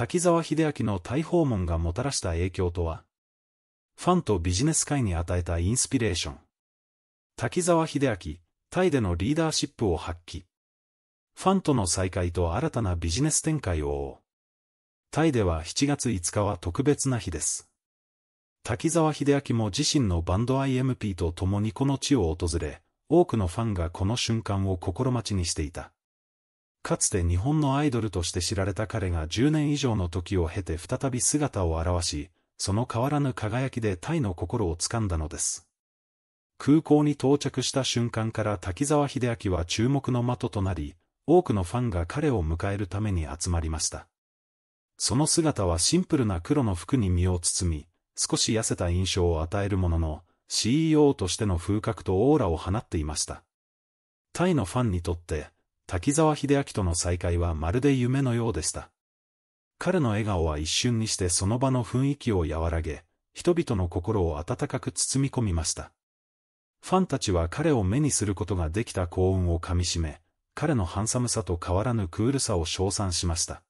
滝沢秀明の大訪問がもたらした影響とは、ファンとビジネス界に与えたインスピレーション。滝沢秀明、タイでのリーダーシップを発揮。ファンとの再会と新たなビジネス展開を追う。タイでは7月5日は特別な日です。滝沢秀明も自身のバンド IMP と共にこの地を訪れ、多くのファンがこの瞬間を心待ちにしていた。かつて日本のアイドルとして知られた彼が10年以上の時を経て再び姿を現し、その変わらぬ輝きでタイの心をつかんだのです。空港に到着した瞬間から滝沢秀明は注目の的となり、多くのファンが彼を迎えるために集まりました。その姿はシンプルな黒の服に身を包み、少し痩せた印象を与えるものの、CEO としての風格とオーラを放っていました。タイのファンにとって、滝沢秀明との再会はまるで夢のようでした。彼の笑顔は一瞬にしてその場の雰囲気を和らげ、人々の心を温かく包み込みました。ファンたちは彼を目にすることができた幸運をかみしめ、彼のハンサムさと変わらぬクールさを称賛しました。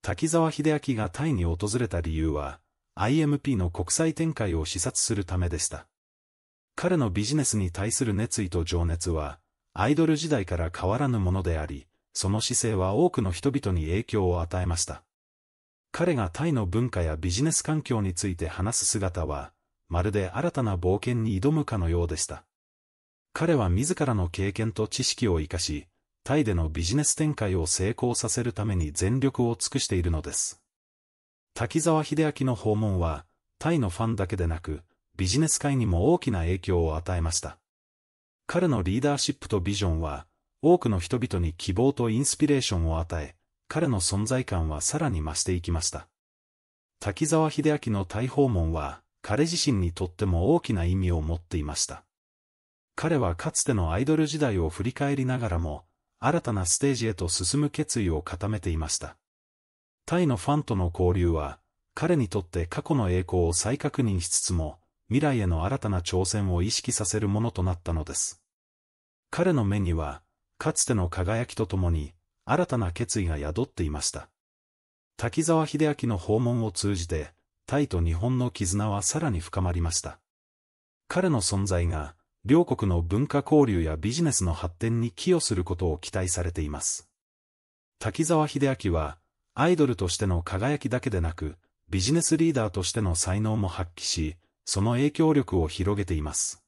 滝沢秀明がタイに訪れた理由は、IMP の国際展開を視察するためでした。彼のビジネスに対する熱意と情熱は、アイドル時代から変わらぬものであり、その姿勢は多くの人々に影響を与えました。彼がタイの文化やビジネス環境について話す姿は、まるで新たな冒険に挑むかのようでした。彼は自らの経験と知識を活かし、タイでのビジネス展開を成功させるために全力を尽くしているのです。滝沢秀明の訪問は、タイのファンだけでなく、ビジネス界にも大きな影響を与えました。彼のリーダーシップとビジョンは、多くの人々に希望とインスピレーションを与え、彼の存在感はさらに増していきました。滝沢秀明の大訪問は、彼自身にとっても大きな意味を持っていました。彼はかつてのアイドル時代を振り返りながらも、新たなステージへと進む決意を固めていました。タイのファンとの交流は、彼にとって過去の栄光を再確認しつつも、未来への新たな挑戦を意識させるものとなったのです。彼の目には、かつての輝きとともに、新たな決意が宿っていました。滝沢秀明の訪問を通じて、タイと日本の絆はさらに深まりました。彼の存在が、両国の文化交流やビジネスの発展に寄与することを期待されています。滝沢秀明は、アイドルとしての輝きだけでなく、ビジネスリーダーとしての才能も発揮し、その影響力を広げています。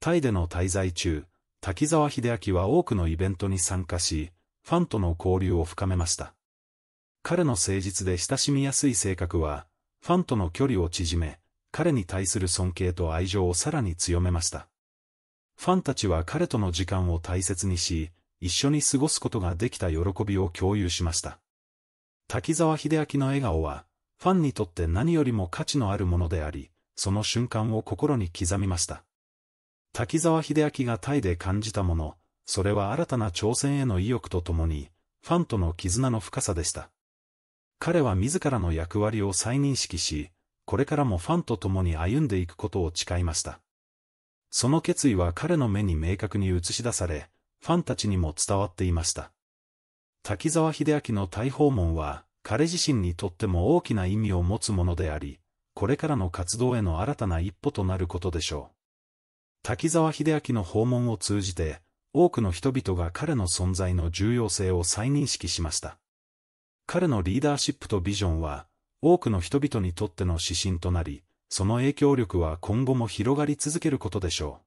タイでの滞在中、滝沢秀明は多くのイベントに参加し、ファンとの交流を深めました。彼の誠実で親しみやすい性格は、ファンとの距離を縮め、彼に対する尊敬と愛情をさらに強めました。ファンたちは彼との時間を大切にし、一緒に過ごすことができた喜びを共有しました。滝沢秀明の笑顔は、ファンにとって何よりも価値のあるものであり、その瞬間を心に刻みました。滝沢秀明がタイで感じたもの、それは新たな挑戦への意欲とともに、ファンとの絆の深さでした。彼は自らの役割を再認識し、これからもファンと共に歩んでいくことを誓いました。その決意は彼の目に明確に映し出され、ファンたちにも伝わっていました。滝沢秀明の大訪問は、彼自身にとっても大きな意味を持つものであり、これからの活動への新たな一歩となることでしょう。滝沢秀明の訪問を通じて、多くの人々が彼の存在の重要性を再認識しました。彼のリーダーシップとビジョンは、多くの人々にとっての指針となり、その影響力は今後も広がり続けることでしょう。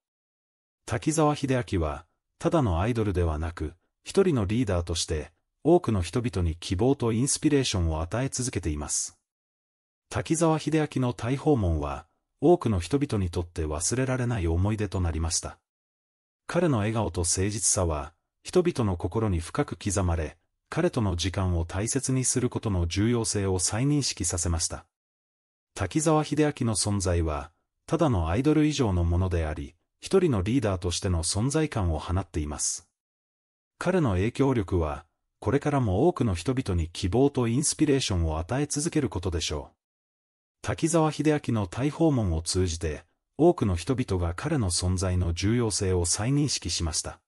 滝沢秀明は、ただのアイドルではなく、一人のリーダーとして、多くの人々に希望とインスピレーションを与え続けています。滝沢秀明の大訪問は、多くの人々にとって忘れられない思い出となりました。彼の笑顔と誠実さは、人々の心に深く刻まれ、彼との時間を大切にすることの重要性を再認識させました。滝沢秀明の存在は、ただのアイドル以上のものであり、一人のリーダーとしての存在感を放っています。彼の影響力は、これからも多くの人々に希望とインスピレーションを与え続けることでしょう。滝沢秀明の大訪問を通じて、多くの人々が彼の存在の重要性を再認識しました。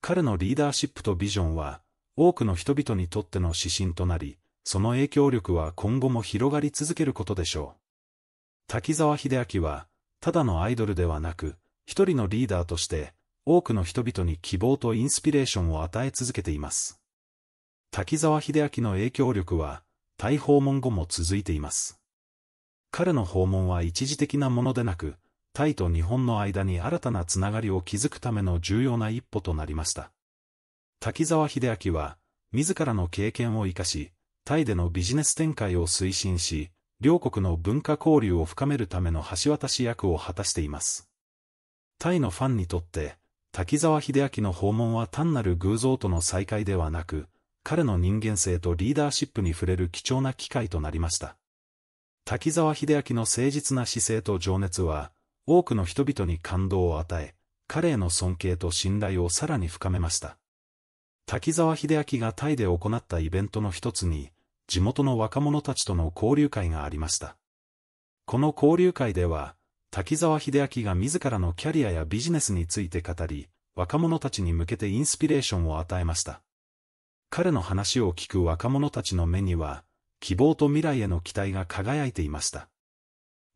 彼のリーダーシップとビジョンは、多くの人々にとっての指針となり、その影響力は今後も広がり続けることでしょう。滝沢秀明は、ただのアイドルではなく、一人のリーダーとして、多くの人々に希望とインスピレーションを与え続けています。滝沢秀明の影響力は、大訪問後も続いています。彼の訪問は一時的なものでなく、タイと日本の間に新たなつながりを築くための重要な一歩となりました。滝沢秀明は、自らの経験を生かし、タイでのビジネス展開を推進し、両国の文化交流を深めるための橋渡し役を果たしています。タイのファンにとって、滝沢秀明の訪問は単なる偶像との再会ではなく、彼の人間性とリーダーシップに触れる貴重な機会となりました。滝沢秀明の誠実な姿勢と情熱は、多くの人々に感動を与え、彼への尊敬と信頼をさらに深めました。滝沢秀明がタイで行ったイベントの一つに、地元の若者たちとの交流会がありました。この交流会では、滝沢秀明が自らのキャリアやビジネスについて語り、若者たちに向けてインスピレーションを与えました。彼の話を聞く若者たちの目には、希望と未来への期待が輝いていました。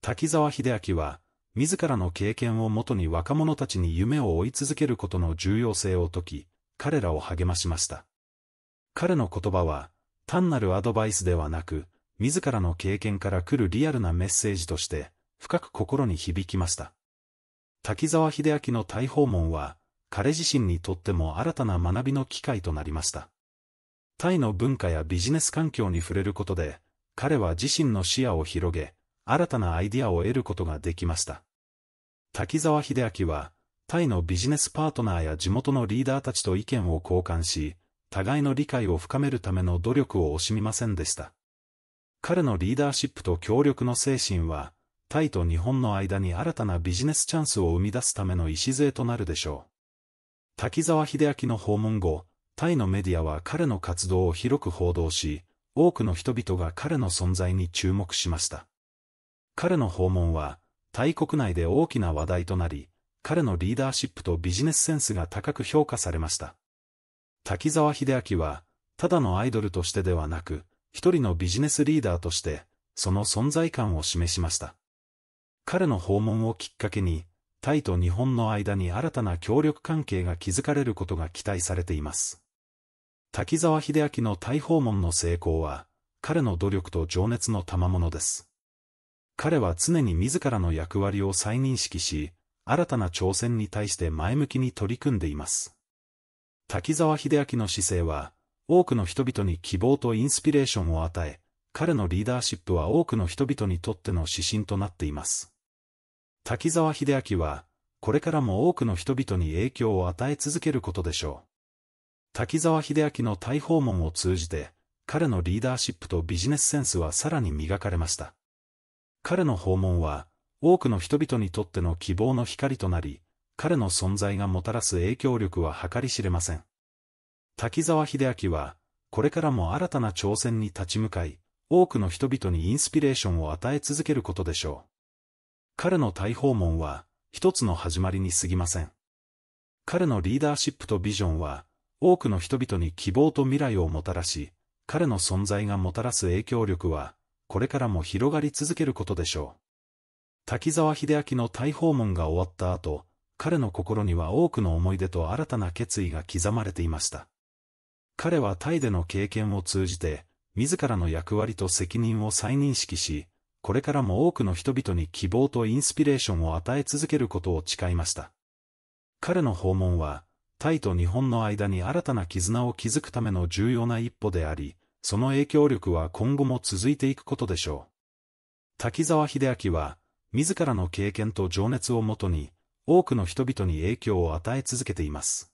滝沢秀明は、自らの経験をもとに若者たちに夢を追い続けることの重要性を説き、彼らを励ましました。彼の言葉は、単なるアドバイスではなく、自らの経験から来るリアルなメッセージとして、深く心に響きました。滝沢秀明の大訪問は、彼自身にとっても新たな学びの機会となりました。タイの文化やビジネス環境に触れることで、彼は自身の視野を広げ、新たなアイディアを得ることができました。滝沢秀明は、タイのビジネスパートナーや地元のリーダーたちと意見を交換し、互いの理解を深めるための努力を惜しみませんでした。彼のリーダーシップと協力の精神は、タイと日本の間に新たなビジネスチャンスを生み出すための礎となるでしょう。滝沢秀明の訪問後、タイのメディアは彼の活動を広く報道し、多くの人々が彼の存在に注目しました。彼の訪問は、タイ国内で大きな話題となり、彼のリーダーシップとビジネスセンスが高く評価されました。滝沢秀明は、ただのアイドルとしてではなく、一人のビジネスリーダーとして、その存在感を示しました。彼の訪問をきっかけに、タイと日本の間に新たな協力関係が築かれることが期待されています。滝沢秀明の大訪問の成功は、彼の努力と情熱の賜物です。彼は常に自らの役割を再認識し、新たな挑戦に対して前向きに取り組んでいます。滝沢秀明の姿勢は、多くの人々に希望とインスピレーションを与え、彼のリーダーシップは多くの人々にとっての指針となっています。滝沢秀明は、これからも多くの人々に影響を与え続けることでしょう。滝沢秀明の大訪問を通じて、彼のリーダーシップとビジネスセンスはさらに磨かれました。彼の訪問は、多くの人々にとっての希望の光となり、彼の存在がもたらす影響力は計り知れません。滝沢秀明は、これからも新たな挑戦に立ち向かい、多くの人々にインスピレーションを与え続けることでしょう。彼の大訪問は、一つの始まりに過ぎません。彼のリーダーシップとビジョンは、多くの人々に希望と未来をもたらし、彼の存在がもたらす影響力は、これからも広がり続けることでしょう。滝沢秀明の大訪問が終わった後、彼の心には多くの思い出と新たな決意が刻まれていました。彼はタイでの経験を通じて、自らの役割と責任を再認識し、これからも多くの人々に希望とインスピレーションを与え続けることを誓いました。彼の訪問は、タイと日本の間に新たな絆を築くための重要な一歩であり、その影響力は今後も続いていくことでしょう。滝沢秀明は、自らの経験と情熱をもとに、多くの人々に影響を与え続けています。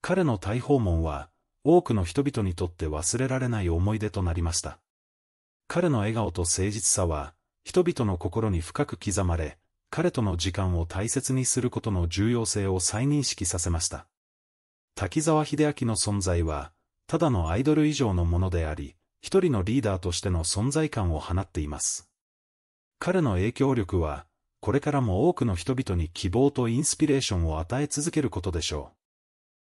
彼の大訪問は、多くの人々にとって忘れられない思い出となりました。彼の笑顔と誠実さは、人々の心に深く刻まれ、彼との時間を大切にすることの重要性を再認識させました。滝沢秀明の存在は、ただのアイドル以上のものであり、一人のリーダーとしての存在感を放っています。彼の影響力は、これからも多くの人々に希望とインスピレーションを与え続けることでしょう。